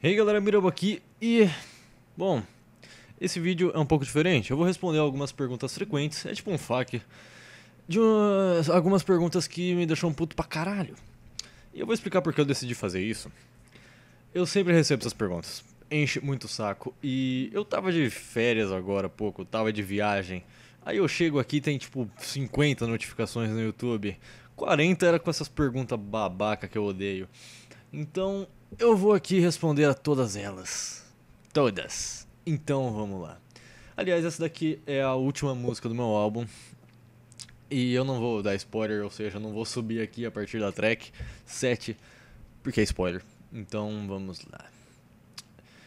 Hey galera, Mirabo aqui e... Bom, esse vídeo é um pouco diferente. Eu vou responder algumas perguntas frequentes, é tipo um fac. De umas, algumas perguntas que me deixam puto pra caralho. E eu vou explicar por que eu decidi fazer isso. Eu sempre recebo essas perguntas. Enche muito o saco. E eu tava de férias agora há pouco, tava de viagem. Aí eu chego aqui tem tipo 50 notificações no YouTube. 40 era com essas perguntas babaca que eu odeio. Então eu vou aqui responder a todas elas. Todas. Então vamos lá. Aliás, essa daqui é a última música do meu álbum. E eu não vou dar spoiler, ou seja, eu não vou subir aqui a partir da track 7, porque é spoiler. Então vamos lá.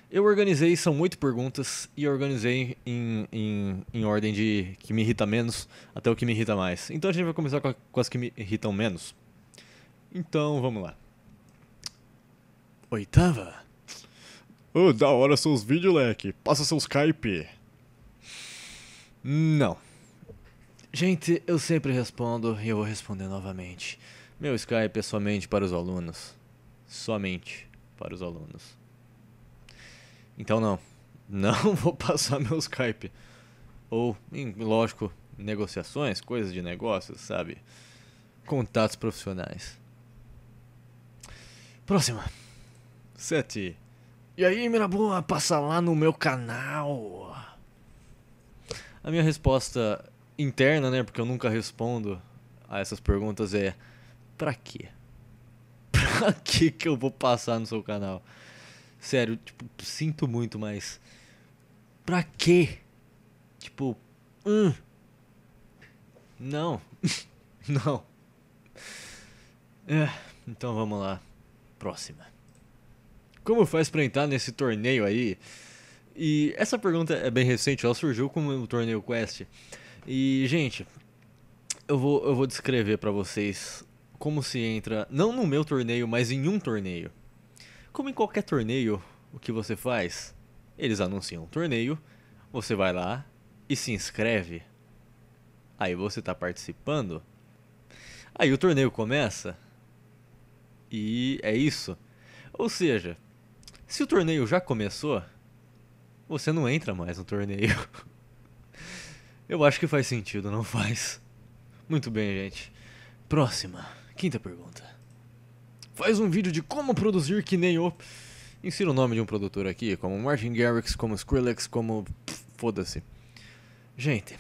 Eu organizei, são oito perguntas, e organizei em, em, em ordem de que me irrita menos até o que me irrita mais. Então a gente vai começar com, a, com as que me irritam menos. Então vamos lá. Oitava? Oh, da hora seus vídeos, leque. Passa seu Skype. Não. Gente, eu sempre respondo e eu vou responder novamente. Meu Skype é somente para os alunos. Somente para os alunos. Então não. Não vou passar meu Skype. Ou, lógico, negociações, coisas de negócios, sabe? Contatos profissionais. Próxima. 7. E aí, Miraboa, passa lá no meu canal. A minha resposta interna, né, porque eu nunca respondo a essas perguntas é: pra quê? Pra que que eu vou passar no seu canal? Sério, tipo, sinto muito, mas pra quê? Tipo, hum. Não. não. É, então vamos lá. Próxima. Como faz para entrar nesse torneio aí? E essa pergunta é bem recente, ela surgiu com o torneio Quest. E, gente, eu vou, eu vou descrever para vocês como se entra, não no meu torneio, mas em um torneio. Como em qualquer torneio, o que você faz? Eles anunciam um torneio, você vai lá e se inscreve. Aí você está participando. Aí o torneio começa. E é isso. Ou seja, se o torneio já começou, você não entra mais no torneio. Eu acho que faz sentido, não faz? Muito bem, gente. Próxima, quinta pergunta. Faz um vídeo de como produzir que nem o. Insira o nome de um produtor aqui, como Martin Garrix, como Skrillex, como. Foda-se. Gente.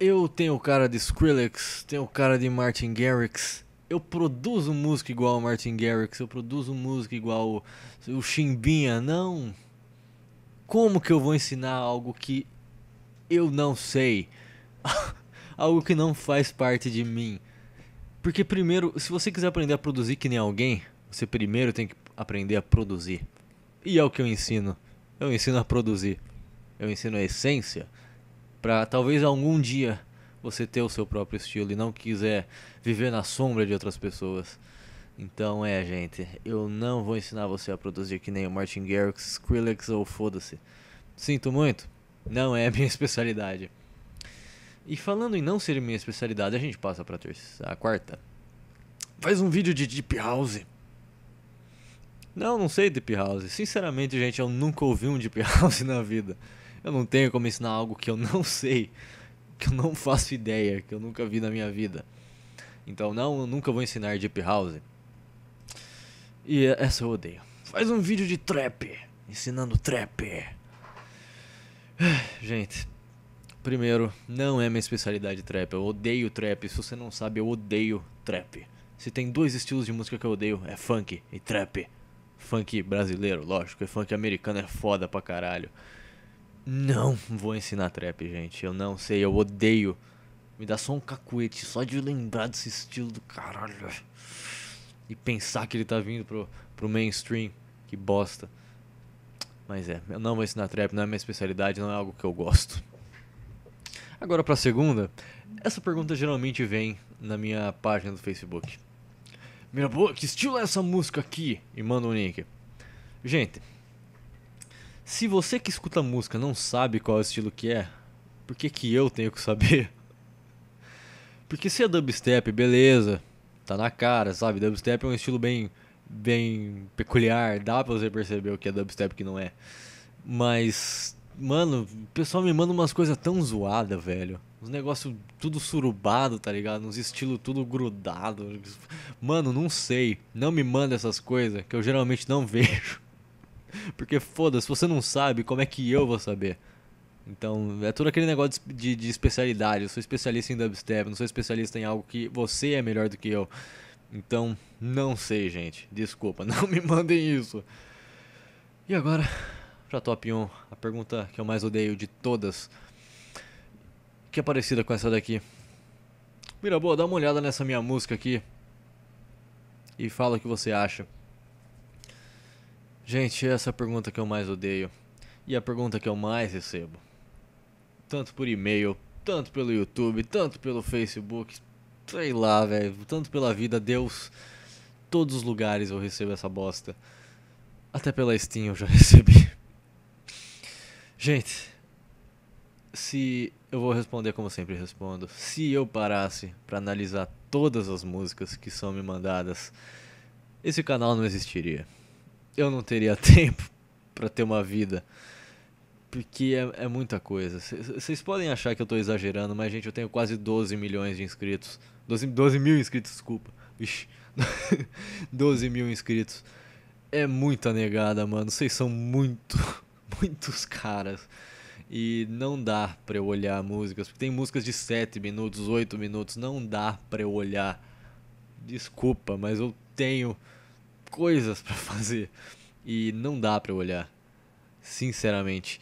Eu tenho cara de Skrillex, tenho cara de Martin Garrix eu produzo música igual o Martin Garrix, eu produzo música igual o, o Chimbinha, não. Como que eu vou ensinar algo que eu não sei? algo que não faz parte de mim. Porque primeiro, se você quiser aprender a produzir que nem alguém, você primeiro tem que aprender a produzir. E é o que eu ensino. Eu ensino a produzir. Eu ensino a essência para talvez algum dia você ter o seu próprio estilo e não quiser viver na sombra de outras pessoas. Então é, gente, eu não vou ensinar você a produzir que nem o Martin Garrix, Skrillex ou foda-se. Sinto muito, não é a minha especialidade. E falando em não ser minha especialidade, a gente passa pra terça, a quarta. Faz um vídeo de Deep House. Não, não sei Deep House. Sinceramente, gente, eu nunca ouvi um Deep House na vida. Eu não tenho como ensinar algo que eu não sei que eu não faço ideia, que eu nunca vi na minha vida. Então, não, eu nunca vou ensinar Deep House. E é, essa eu odeio. Faz um vídeo de trap, ensinando trap. Gente, primeiro, não é minha especialidade trap. Eu odeio trap. Se você não sabe, eu odeio trap. Se tem dois estilos de música que eu odeio, é funk e trap. Funk brasileiro, lógico, e funk americano é foda pra caralho. Não vou ensinar trap, gente. Eu não sei, eu odeio. Me dá só um cacuete só de lembrar desse estilo do caralho. E pensar que ele tá vindo pro, pro mainstream. Que bosta. Mas é, eu não vou ensinar trap, não é minha especialidade, não é algo que eu gosto. Agora pra segunda. Essa pergunta geralmente vem na minha página do Facebook. Mira, que estilo é essa música aqui? E manda um link. Gente, se você que escuta música não sabe qual estilo que é, por que, que eu tenho que saber? Porque se é dubstep, beleza, tá na cara, sabe? Dubstep é um estilo bem, bem peculiar, dá pra você perceber o que é dubstep e o que não é. Mas, mano, o pessoal me manda umas coisas tão zoadas, velho. Uns negócios tudo surubado, tá ligado? Uns estilo tudo grudado. Mano, não sei. Não me manda essas coisas que eu geralmente não vejo. Porque foda-se, você não sabe, como é que eu vou saber? Então, é todo aquele negócio de, de especialidade. Eu sou especialista em dubstep, não sou especialista em algo que você é melhor do que eu. Então, não sei, gente. Desculpa, não me mandem isso. E agora, pra top 1, a pergunta que eu mais odeio de todas, que é parecida com essa daqui. Mira boa, dá uma olhada nessa minha música aqui e fala o que você acha. Gente, é essa é a pergunta que eu mais odeio. E a pergunta que eu mais recebo. Tanto por e-mail, tanto pelo YouTube, tanto pelo Facebook, sei lá, velho. Tanto pela vida, Deus. Todos os lugares eu recebo essa bosta. Até pela Steam eu já recebi. Gente, se eu vou responder como sempre respondo, se eu parasse para analisar todas as músicas que são me mandadas, esse canal não existiria eu não teria tempo para ter uma vida. Porque é, é muita coisa. Vocês podem achar que eu tô exagerando, mas, gente, eu tenho quase 12 milhões de inscritos. 12, 12 mil inscritos, desculpa. Vixe. 12 mil inscritos. É muita negada, mano. Vocês são muito, muitos caras. E não dá pra eu olhar músicas. Porque tem músicas de 7 minutos, 8 minutos. Não dá pra eu olhar. Desculpa, mas eu tenho coisas para fazer e não dá para olhar. Sinceramente,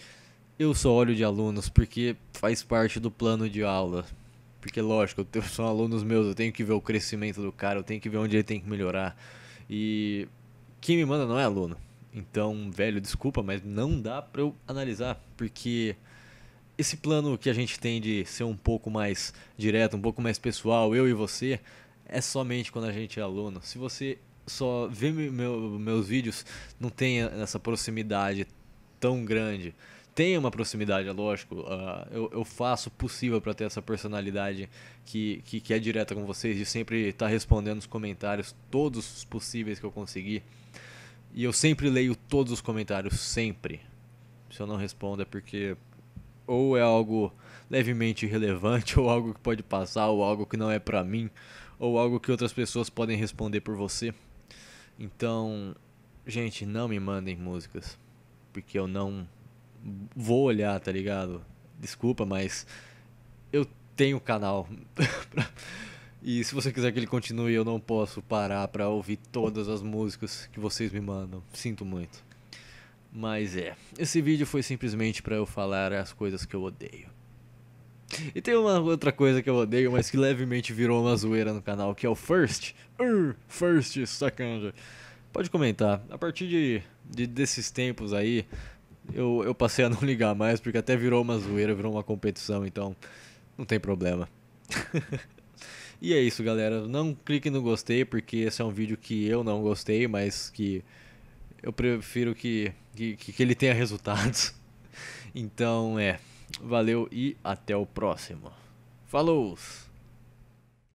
eu só olho de alunos porque faz parte do plano de aula. Porque lógico, tenho, são alunos meus, eu tenho que ver o crescimento do cara, eu tenho que ver onde ele tem que melhorar. E quem me manda não é aluno. Então, velho, desculpa, mas não dá para eu analisar, porque esse plano que a gente tem de ser um pouco mais direto, um pouco mais pessoal, eu e você, é somente quando a gente é aluno. Se você só vê meu, meus vídeos não tem essa proximidade tão grande. Tem uma proximidade, é lógico. Uh, eu, eu faço o possível para ter essa personalidade que, que, que, é direta com vocês, de sempre estar tá respondendo os comentários, todos os possíveis que eu conseguir. E eu sempre leio todos os comentários, sempre. Se eu não respondo é porque ou é algo levemente irrelevante, ou algo que pode passar, ou algo que não é para mim, ou algo que outras pessoas podem responder por você. Então, gente, não me mandem músicas. Porque eu não vou olhar, tá ligado? Desculpa, mas eu tenho canal. e se você quiser que ele continue, eu não posso parar pra ouvir todas as músicas que vocês me mandam. Sinto muito. Mas é, esse vídeo foi simplesmente para eu falar as coisas que eu odeio. E tem uma outra coisa que eu odeio, mas que levemente virou uma zoeira no canal, que é o first. Uh, first, sacanagem Pode comentar. A partir de, de desses tempos aí, eu, eu passei a não ligar mais, porque até virou uma zoeira, virou uma competição, então não tem problema. e é isso, galera. Não clique no gostei, porque esse é um vídeo que eu não gostei, mas que eu prefiro que, que, que ele tenha resultados. Então, é. Valeu e até o próximo. Falou!